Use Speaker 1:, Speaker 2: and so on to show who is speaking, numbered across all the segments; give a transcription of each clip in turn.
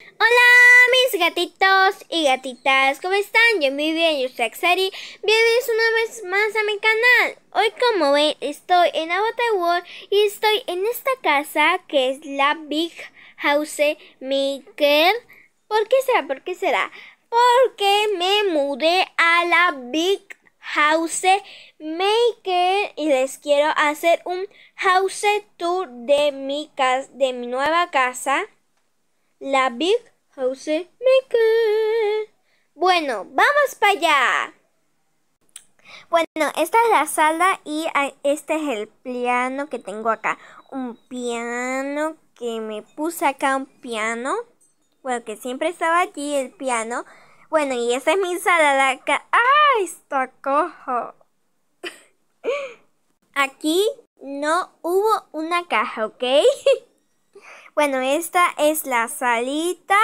Speaker 1: Hola mis gatitos y gatitas, ¿cómo están? Yo muy bien, yo soy Axari, bienvenidos una vez más a mi canal. Hoy como ven estoy en Avatar World y estoy en esta casa que es la Big House Maker. ¿Por qué será? ¿Por qué será? Porque me mudé a la Big House Maker y les quiero hacer un house tour de mi, casa, de mi nueva casa la Big House Maker. Bueno, vamos para allá. Bueno, esta es la sala y ah, este es el piano que tengo acá. Un piano que me puse acá, un piano. Bueno, que siempre estaba aquí el piano. Bueno, y esta es mi sala. La acá. ¡Ah! Está cojo. aquí no hubo una caja, ¿ok? Bueno, esta es la salita.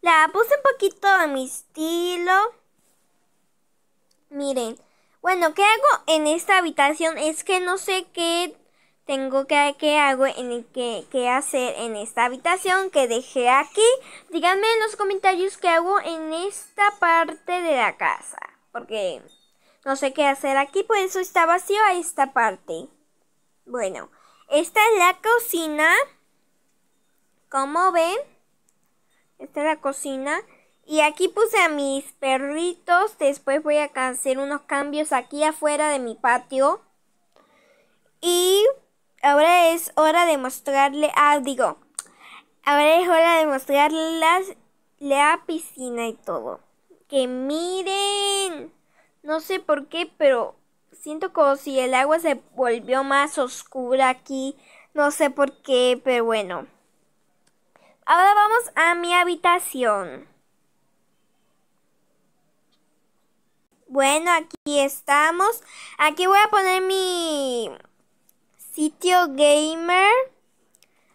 Speaker 1: La puse un poquito a mi estilo. Miren. Bueno, ¿qué hago en esta habitación? Es que no sé qué tengo que, hago en qué, qué hacer en esta habitación que dejé aquí. Díganme en los comentarios qué hago en esta parte de la casa. Porque no sé qué hacer aquí, por eso está vacío esta parte. Bueno, esta es la cocina. Como ven, esta es la cocina. Y aquí puse a mis perritos. Después voy a hacer unos cambios aquí afuera de mi patio. Y ahora es hora de mostrarle, ah, digo, ahora es hora de mostrarles la piscina y todo. Que miren, no sé por qué, pero siento como si el agua se volvió más oscura aquí. No sé por qué, pero bueno. Ahora vamos a mi habitación. Bueno, aquí estamos. Aquí voy a poner mi sitio gamer.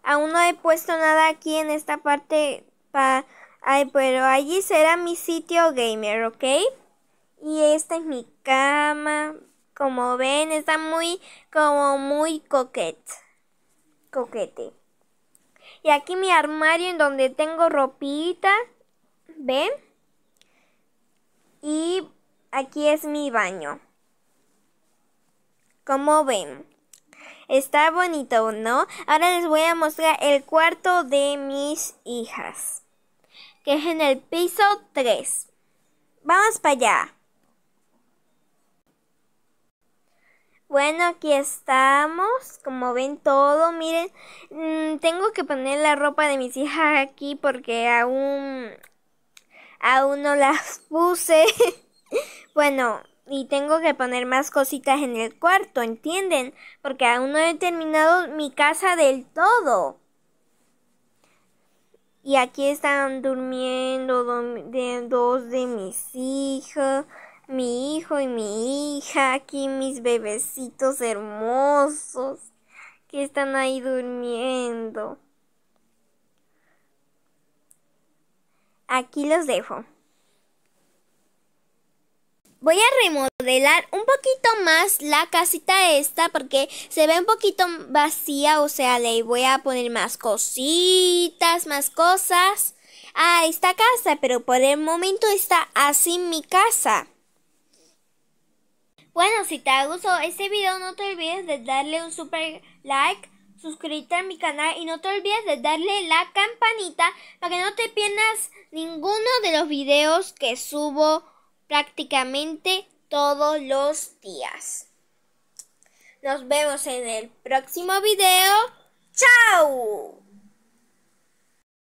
Speaker 1: Aún no he puesto nada aquí en esta parte. pero allí será mi sitio gamer, ¿ok? Y esta es mi cama. Como ven, está muy, como muy coquete. Coquete. Y aquí mi armario en donde tengo ropita. ¿Ven? Y aquí es mi baño. Como ven. Está bonito, ¿no? Ahora les voy a mostrar el cuarto de mis hijas. Que es en el piso 3. Vamos para allá. Bueno, aquí estamos ven todo, miren, mm, tengo que poner la ropa de mis hijas aquí porque aún, aún no las puse. bueno, y tengo que poner más cositas en el cuarto, ¿entienden? Porque aún no he terminado mi casa del todo. Y aquí están durmiendo dos de mis hijos, mi hijo y mi hija, aquí mis bebecitos hermosos que están ahí durmiendo. Aquí los dejo. Voy a remodelar un poquito más la casita esta porque se ve un poquito vacía, o sea, le voy a poner más cositas, más cosas a esta casa, pero por el momento está así mi casa. Bueno, si te ha gustado este video no te olvides de darle un super like, suscribirte a mi canal y no te olvides de darle la campanita para que no te pierdas ninguno de los videos que subo prácticamente todos los días. Nos vemos en el próximo video. ¡Chao!